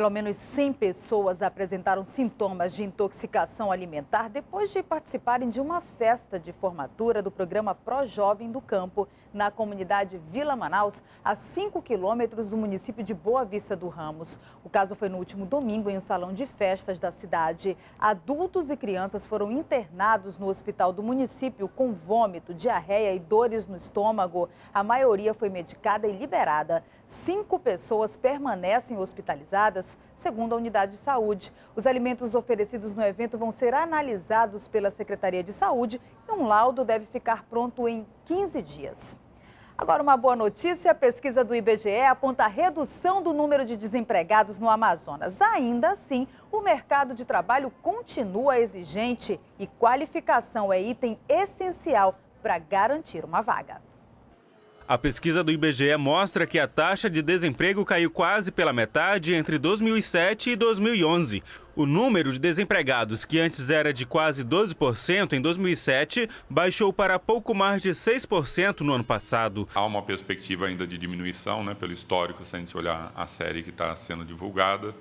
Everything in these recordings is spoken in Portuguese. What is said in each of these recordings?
Pelo menos 100 pessoas apresentaram sintomas de intoxicação alimentar depois de participarem de uma festa de formatura do programa Pro Jovem do Campo, na comunidade Vila Manaus, a 5 quilômetros do município de Boa Vista do Ramos. O caso foi no último domingo em um salão de festas da cidade. Adultos e crianças foram internados no hospital do município com vômito, diarreia e dores no estômago. A maioria foi medicada e liberada. Cinco pessoas permanecem hospitalizadas alimentos, segundo a unidade de saúde. Os alimentos oferecidos no evento vão ser analisados pela Secretaria de Saúde e um laudo deve ficar pronto em 15 dias. Agora, uma boa notícia: a pesquisa do IBGE aponta a redução do número de desempregados no Amazonas. Ainda assim, o mercado de trabalho continua exigente e qualificação é item essencial para garantir uma vaga. A pesquisa do IBGE mostra que a taxa de desemprego caiu quase pela metade entre 2007 e 2011. O número de desempregados, que antes era de quase 12% em 2007, baixou para pouco mais de 6% no ano passado. Há uma perspectiva ainda de diminuição, né, pelo histórico, se a gente olhar a série que está sendo divulgada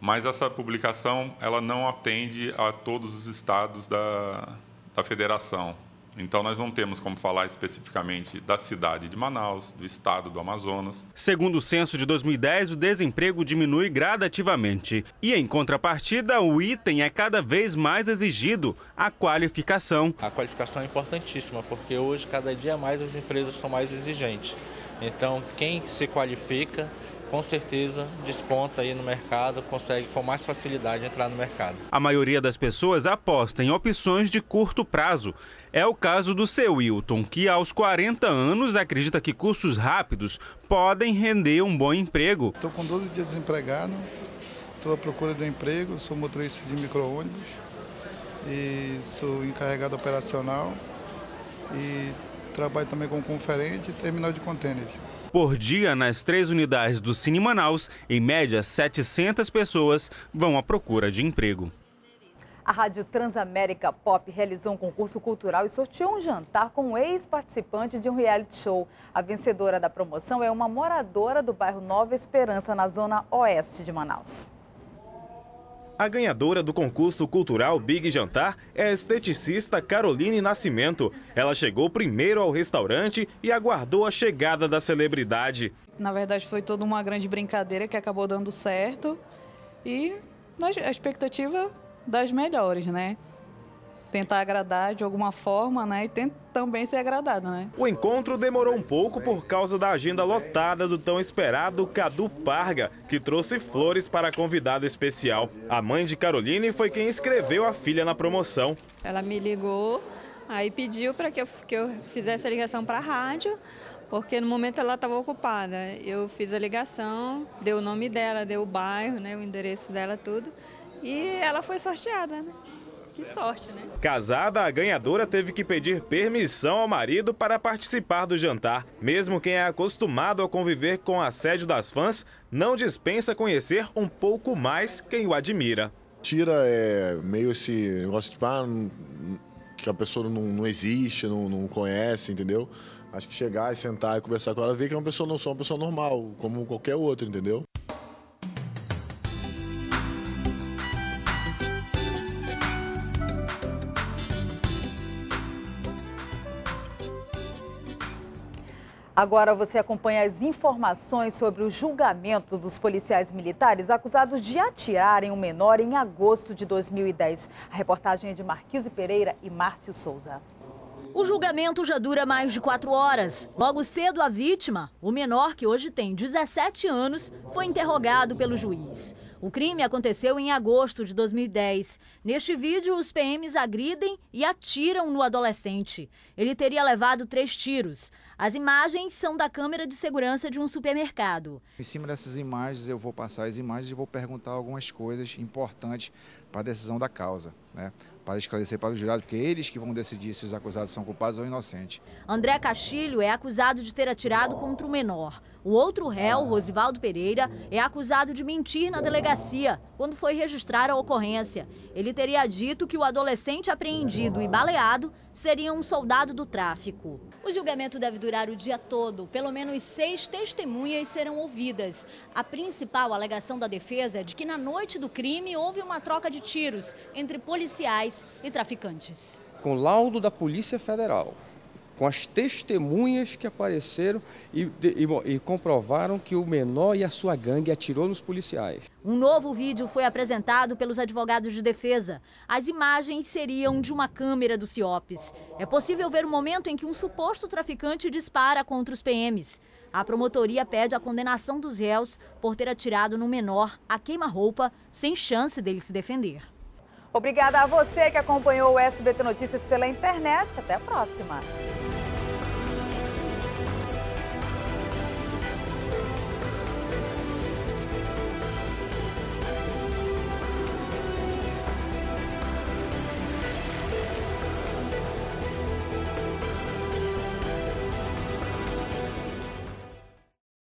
mas essa publicação ela não atende a todos os estados da, da federação. Então, nós não temos como falar especificamente da cidade de Manaus, do estado do Amazonas. Segundo o censo de 2010, o desemprego diminui gradativamente. E, em contrapartida, o item é cada vez mais exigido a qualificação. A qualificação é importantíssima, porque hoje, cada dia mais, as empresas são mais exigentes. Então, quem se qualifica, com certeza desponta aí no mercado, consegue com mais facilidade entrar no mercado. A maioria das pessoas aposta em opções de curto prazo. É o caso do seu Wilton, que aos 40 anos acredita que cursos rápidos podem render um bom emprego. Estou com 12 dias desempregado, estou à procura de um emprego, sou motorista de micro-ônibus e sou encarregado operacional e trabalho também como conferente e terminal de contêineres. Por dia, nas três unidades do Cine Manaus, em média, 700 pessoas vão à procura de emprego. A Rádio Transamérica Pop realizou um concurso cultural e sorteou um jantar com um ex-participante de um reality show. A vencedora da promoção é uma moradora do bairro Nova Esperança, na zona oeste de Manaus. A ganhadora do concurso cultural Big Jantar é a esteticista Caroline Nascimento. Ela chegou primeiro ao restaurante e aguardou a chegada da celebridade. Na verdade, foi toda uma grande brincadeira que acabou dando certo e a expectativa das melhores, né? tentar agradar de alguma forma, né? E tentar também ser agradada, né? O encontro demorou um pouco por causa da agenda lotada do tão esperado Cadu Parga, que trouxe flores para a convidada especial. A mãe de Caroline foi quem escreveu a filha na promoção. Ela me ligou, aí pediu para que eu, que eu fizesse a ligação para a rádio, porque no momento ela estava ocupada. Eu fiz a ligação, deu o nome dela, deu o bairro, né, o endereço dela, tudo. E ela foi sorteada, né? Que sorte, né? Casada, a ganhadora teve que pedir permissão ao marido para participar do jantar. Mesmo quem é acostumado a conviver com assédio das fãs, não dispensa conhecer um pouco mais quem o admira. Tira é, meio esse negócio de ah, que a pessoa não, não existe, não, não conhece, entendeu? Acho que chegar e sentar e conversar com ela, ver que é uma pessoa não só uma pessoa normal, como qualquer outra, entendeu? Agora você acompanha as informações sobre o julgamento dos policiais militares acusados de atirar em um menor em agosto de 2010. A reportagem é de Marquise Pereira e Márcio Souza. O julgamento já dura mais de quatro horas. Logo cedo, a vítima, o menor que hoje tem 17 anos, foi interrogado pelo juiz. O crime aconteceu em agosto de 2010. Neste vídeo, os PMs agridem e atiram no adolescente. Ele teria levado três tiros. As imagens são da câmera de segurança de um supermercado. Em cima dessas imagens, eu vou passar as imagens e vou perguntar algumas coisas importantes para a decisão da causa, né? para esclarecer para o jurado, porque eles que vão decidir se os acusados são culpados ou inocentes. André Castilho é acusado de ter atirado contra o menor. O outro réu, Rosivaldo Pereira, é acusado de mentir na delegacia quando foi registrar a ocorrência. Ele teria dito que o adolescente apreendido e baleado seria um soldado do tráfico. O julgamento deve durar o dia todo. Pelo menos seis testemunhas serão ouvidas. A principal alegação da defesa é de que na noite do crime houve uma troca de tiros entre policiais e traficantes. Com laudo da Polícia Federal, com as testemunhas que apareceram e, e, e, comprovaram que o menor e a sua gangue atirou nos policiais. Um novo vídeo foi apresentado pelos advogados de defesa. As imagens seriam de uma câmera do CIOPS. É possível ver o momento em que um suposto traficante dispara contra os PMs. A promotoria pede a condenação dos réus por ter atirado no menor a queima-roupa, sem chance dele se defender. Obrigada a você que acompanhou o SBT Notícias pela internet. Até a próxima.